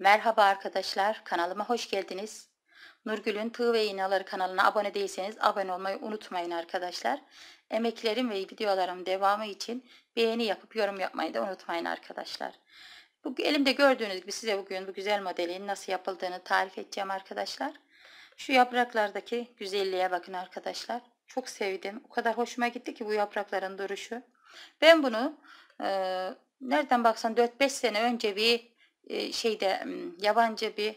Merhaba arkadaşlar, kanalıma hoş geldiniz. Nurgül'ün Tığ ve İğnaları kanalına abone değilseniz abone olmayı unutmayın arkadaşlar. Emeklerim ve videolarım devamı için beğeni yapıp yorum yapmayı da unutmayın arkadaşlar. Bu, elimde gördüğünüz gibi size bugün bu güzel modelin nasıl yapıldığını tarif edeceğim arkadaşlar. Şu yapraklardaki güzelliğe bakın arkadaşlar. Çok sevdim. O kadar hoşuma gitti ki bu yaprakların duruşu. Ben bunu e, nereden baksan 4-5 sene önce bir şeyde yabancı bir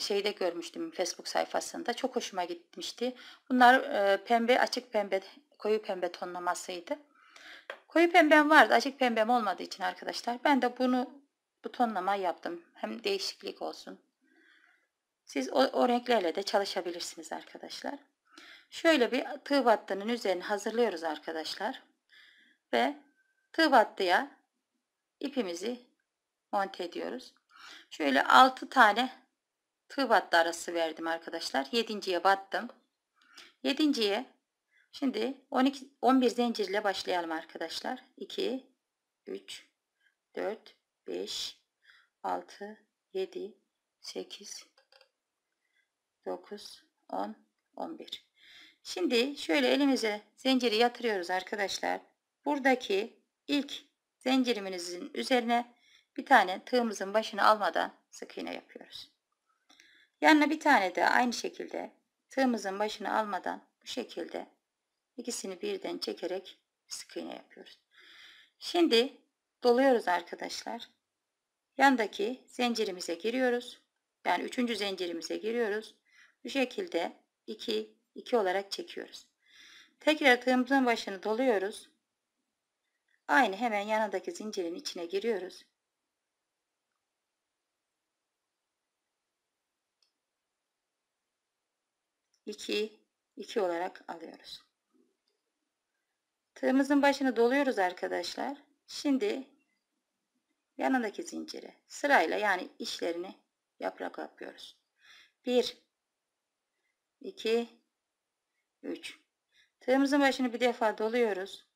şeyde görmüştüm Facebook sayfasında. Çok hoşuma gitmişti. Bunlar pembe, açık pembe, koyu pembe tonlamasıydı. Koyu pembem vardı, açık pembem olmadığı için arkadaşlar. Ben de bunu bu tonlama yaptım. Hem değişiklik olsun. Siz o, o renklerle de çalışabilirsiniz arkadaşlar. Şöyle bir tığ battının üzerine hazırlıyoruz arkadaşlar. Ve tığ battıya ipimizi monte ediyoruz. Şöyle 6 tane tığ battı arası verdim arkadaşlar. 7.ye battım. 7.ye şimdi 12 11 zincirle başlayalım arkadaşlar. 2 3 4 5 6 7 8 9 10 11 Şimdi şöyle elimize zinciri yatırıyoruz arkadaşlar. Buradaki ilk zincirimizin üzerine bir tane tığımızın başını almadan sık iğne yapıyoruz. Yanına bir tane de aynı şekilde tığımızın başını almadan bu şekilde ikisini birden çekerek sık iğne yapıyoruz. Şimdi doluyoruz arkadaşlar. Yandaki zincirimize giriyoruz. Yani üçüncü zincirimize giriyoruz. Bu şekilde 2 2 olarak çekiyoruz. Tekrar tığımızın başını doluyoruz. Aynı hemen yanındaki zincirin içine giriyoruz. 2, 2 olarak alıyoruz. Tığımızın başını doluyoruz arkadaşlar. Şimdi yanındaki zinciri sırayla yani işlerini yaprak yapıyoruz. 1 2 3 Tığımızın başını bir defa doluyoruz.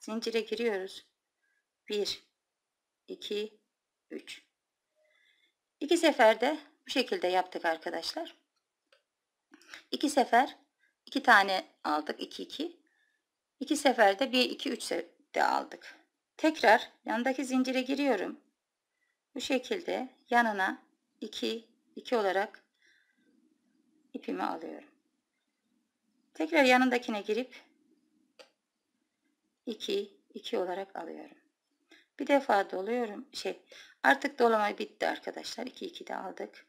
Zincire giriyoruz. 1 2 3 İki seferde bu şekilde yaptık arkadaşlar. İki sefer iki tane aldık 2 2. İki seferde 1 2 3 de aldık. Tekrar yandaki zincire giriyorum. Bu şekilde yanına 2 2 olarak ipimi alıyorum. Tekrar yanındakine girip 2 2 olarak alıyorum. Bir defa doluyorum. Şey, artık dolama bitti arkadaşlar. 2 2 de aldık.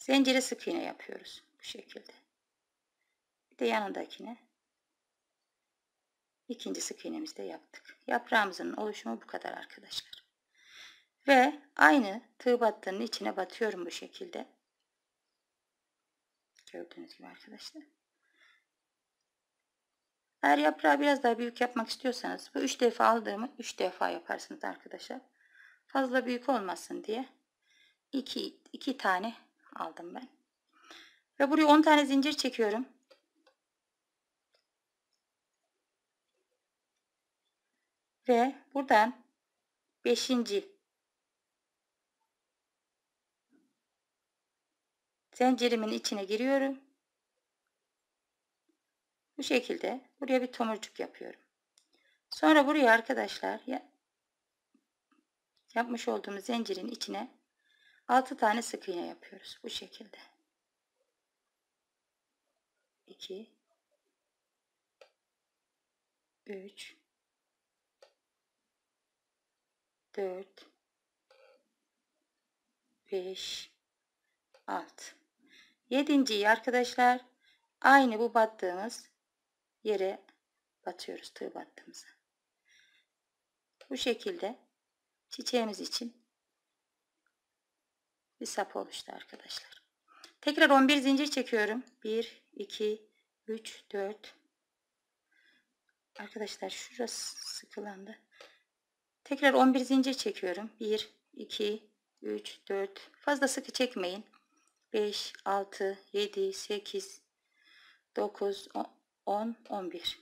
Zinciri sık iğne yapıyoruz. Bu şekilde. Bir de yanındakine. ikinci sık iğnemizi de yaptık. Yaprağımızın oluşumu bu kadar arkadaşlar. Ve aynı tığ battığının içine batıyorum bu şekilde. Gördüğünüz gibi arkadaşlar. Eğer yaprağı biraz daha büyük yapmak istiyorsanız bu 3 defa aldığımı 3 defa yaparsınız arkadaşlar. Fazla büyük olmasın diye 2 2 tane aldım ben. Ve buraya 10 tane zincir çekiyorum. Ve buradan 5. 'Zincirimin içine giriyorum. Bu şekilde buraya bir tomurcuk yapıyorum. Sonra buraya arkadaşlar yapmış olduğumuz zincirin içine 6 tane sık iğne yapıyoruz bu şekilde. 2 3 4 5 6 Yedinciyi arkadaşlar aynı bu battığımız yere batıyoruz tığ battığımıza. Bu şekilde çiçeğimiz için bir sap oluştu arkadaşlar. Tekrar 11 zincir çekiyorum. 1, 2, 3, 4. Arkadaşlar şurası sıkılandı. Tekrar 11 zincir çekiyorum. 1, 2, 3, 4. Fazla sıkı çekmeyin. 5, 6, 7, 8, 9, 10, 11.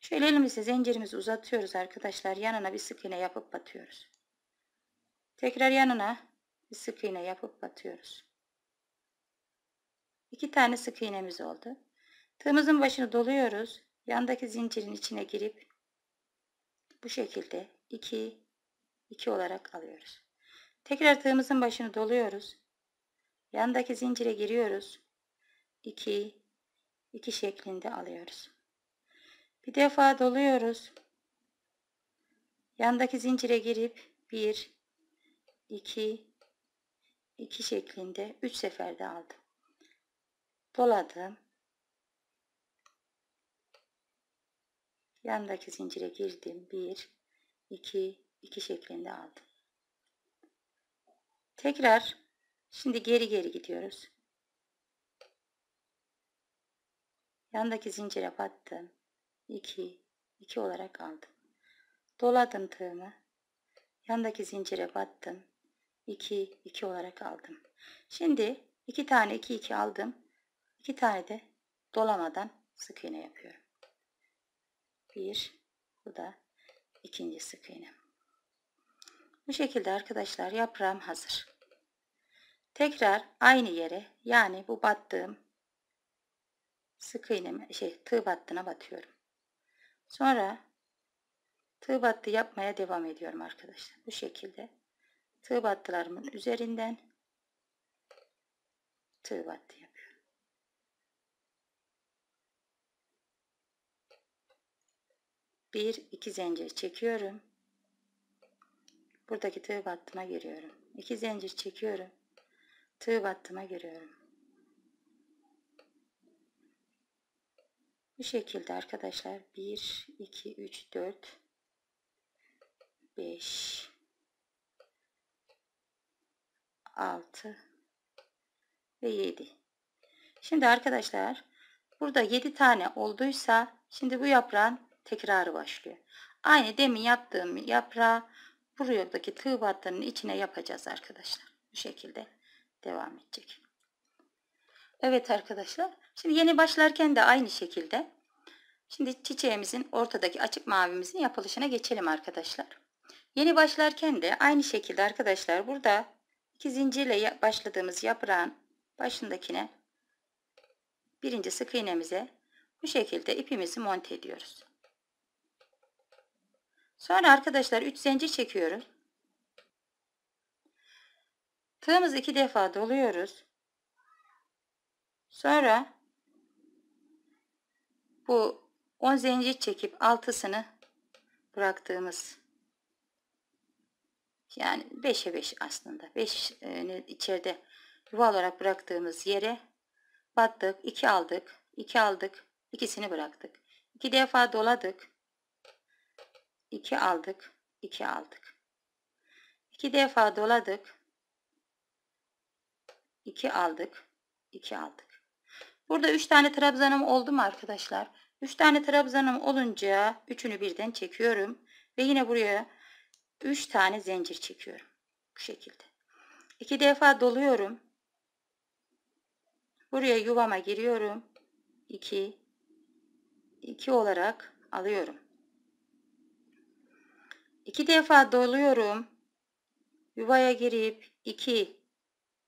Şöyle elimizi zincirimizi uzatıyoruz arkadaşlar. Yanına bir sık iğne yapıp batıyoruz. Tekrar yanına bir sık iğne yapıp batıyoruz. İki tane sık iğnemiz oldu. Tığımızın başını doluyoruz. Yandaki zincirin içine girip bu şekilde 2 2 olarak alıyoruz. Tekrar tığımızın başını doluyoruz. Yandaki zincire giriyoruz. 2 2 şeklinde alıyoruz. Bir defa doluyoruz. Yandaki zincire girip 1 2 2 şeklinde üç seferde aldım. Doladım. Yandaki zincire girdim. bir, iki, iki şeklinde aldım. Tekrar şimdi geri geri gidiyoruz. Yandaki zincire battım. 2 iki olarak aldım. Doladım tığımı. Yandaki zincire battım. 2, 2 olarak aldım. Şimdi 2 tane 2, 2 aldım. 2 tane de dolamadan sık iğne yapıyorum. 1, bu da ikinci sık iğnem. Bu şekilde arkadaşlar yaprağım hazır. Tekrar aynı yere yani bu battığım sık iğneme şey tığ battığına batıyorum. Sonra tığ battı yapmaya devam ediyorum arkadaşlar. Bu şekilde tığ battılarımın üzerinden tığ battı yapıyorum. Bir iki zincir çekiyorum. Buradaki tığ battıma giriyorum. İki zincir çekiyorum. Tığ battıma giriyorum. Bu şekilde arkadaşlar 1 2 3 4 5 6 ve 7. Şimdi arkadaşlar burada 7 tane olduysa şimdi bu yaprağın tekrarı başlıyor. Aynı demin yaptığım yaprağı buradaki tığ battının içine yapacağız arkadaşlar. Bu şekilde devam edecek. Evet arkadaşlar. Şimdi yeni başlarken de aynı şekilde. Şimdi çiçeğimizin ortadaki açık mavimizin yapılışına geçelim arkadaşlar. Yeni başlarken de aynı şekilde arkadaşlar burada İki zincirle başladığımız yaprağın başındakine birinci sık iğnemize bu şekilde ipimizi monte ediyoruz. Sonra arkadaşlar 3 zincir çekiyoruz. Tığımızı iki defa doluyoruz. Sonra bu 10 zincir çekip altısını bıraktığımız yani 5'e 5 aslında. 5'i e, içeride yuva olarak bıraktığımız yere battık. 2 aldık. 2 aldık. ikisini bıraktık. 2 defa doladık. 2 aldık. 2 aldık. 2 defa doladık. 2 aldık. 2 aldık. Burada 3 tane trabzanım oldu mu arkadaşlar? 3 tane trabzanım olunca üçünü birden çekiyorum. Ve yine buraya 3 tane zincir çekiyorum. Bu şekilde. 2 defa doluyorum. Buraya yuvama giriyorum. 2 2 olarak alıyorum. 2 defa doluyorum. Yuvaya girip 2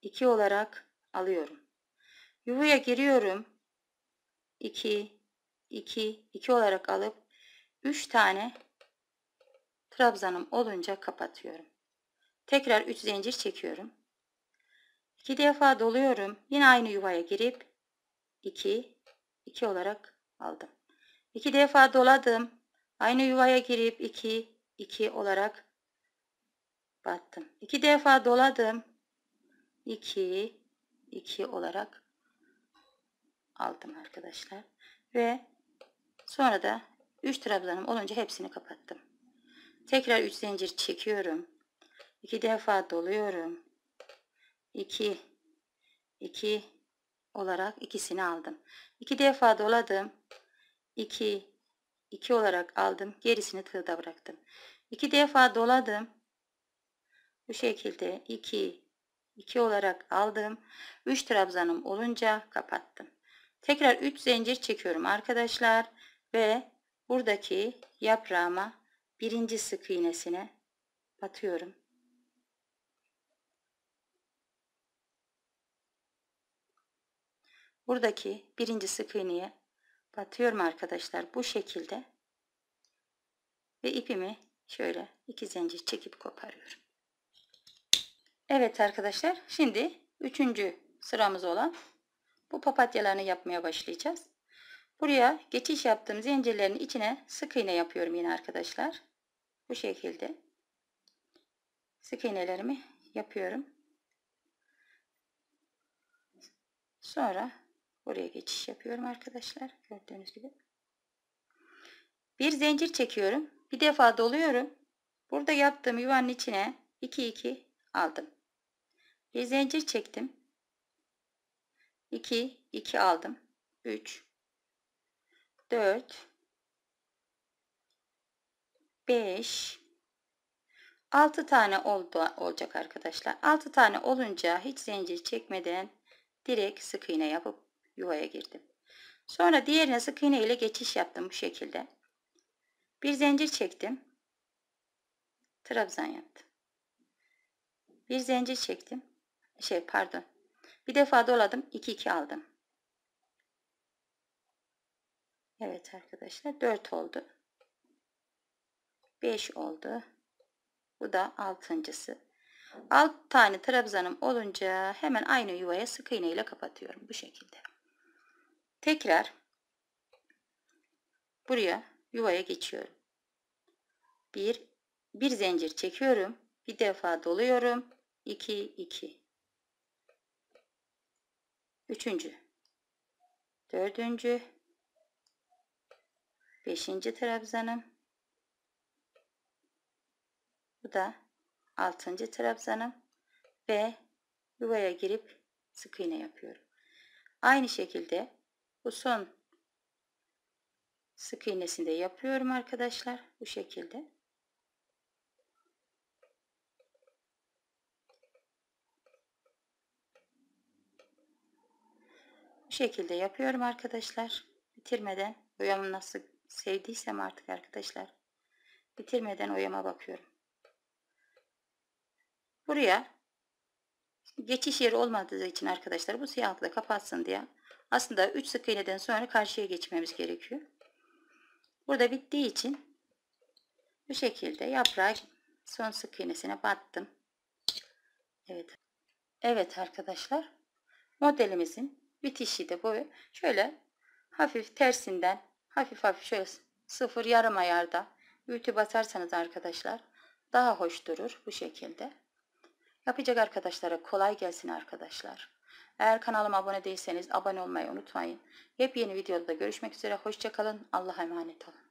2 olarak alıyorum. Yuvaya giriyorum. 2 2 2 olarak alıp 3 tane Trabzanım olunca kapatıyorum. Tekrar 3 zincir çekiyorum. 2 defa doluyorum. Yine aynı yuvaya girip 2 2 olarak aldım. 2 defa doladım. Aynı yuvaya girip 2 2 olarak battım. 2 defa doladım. 2 2 olarak aldım arkadaşlar. Ve sonra da 3 trabzanım olunca hepsini kapattım. Tekrar 3 zincir çekiyorum. 2 defa doluyorum. 2 2 olarak ikisini aldım. 2 defa doladım. 2 2 olarak aldım. Gerisini tığda bıraktım. 2 defa doladım. Bu şekilde 2 2 olarak aldım. 3 trabzanım olunca kapattım. Tekrar 3 zincir çekiyorum arkadaşlar ve buradaki yaprağıma birinci sık iğnesine batıyorum. Buradaki birinci sık iğneye batıyorum arkadaşlar bu şekilde ve ipimi şöyle iki zincir çekip koparıyorum. Evet arkadaşlar şimdi üçüncü sıramız olan bu papatyalarını yapmaya başlayacağız. Buraya geçiş yaptığım zincirlerin içine sık iğne yapıyorum yine arkadaşlar. Bu şekilde sık iğnelerimi yapıyorum. Sonra buraya geçiş yapıyorum arkadaşlar. Gördüğünüz gibi. Bir zincir çekiyorum. Bir defa doluyorum. Burada yaptığım yuvanın içine 2 2 aldım. Bir zincir çektim. 2 2 aldım. 3 4 5 6 tane oldu, olacak arkadaşlar. 6 tane olunca hiç zincir çekmeden direkt sık iğne yapıp yuvaya girdim. Sonra diğerine sık iğne ile geçiş yaptım bu şekilde. Bir zincir çektim. Trabzan yaptım. Bir zincir çektim. Şey pardon. Bir defa doladım. 2 2 aldım. Evet arkadaşlar 4 oldu. 5 oldu. Bu da altıncısı. Alt tane trabzanım olunca hemen aynı yuvaya sık iğne ile kapatıyorum. Bu şekilde. Tekrar buraya yuvaya geçiyorum. Bir, bir zincir çekiyorum. Bir defa doluyorum. 2, 2. Üçüncü. Dördüncü. Beşinci trabzanım da altıncı trabzanım ve yuvaya girip sık iğne yapıyorum. Aynı şekilde bu son sık de yapıyorum arkadaşlar bu şekilde. Bu şekilde yapıyorum arkadaşlar. Bitirmeden boyamı nasıl sevdiysem artık arkadaşlar. Bitirmeden oyama bakıyorum. Buraya geçiş yeri olmadığı için arkadaşlar bu siyahlıkla kapatsın diye aslında 3 sık iğneden sonra karşıya geçmemiz gerekiyor. Burada bittiği için bu şekilde yaprak son sık iğnesine battım. Evet. Evet arkadaşlar. Modelimizin bitişi de boyu şöyle hafif tersinden hafif hafif şöyle sıfır yarım ayarda ütü basarsanız arkadaşlar daha hoş durur bu şekilde. Yapacak arkadaşlara kolay gelsin arkadaşlar. Eğer kanalıma abone değilseniz abone olmayı unutmayın. Yepyeni videoda görüşmek üzere. Hoşçakalın. Allah'a emanet olun.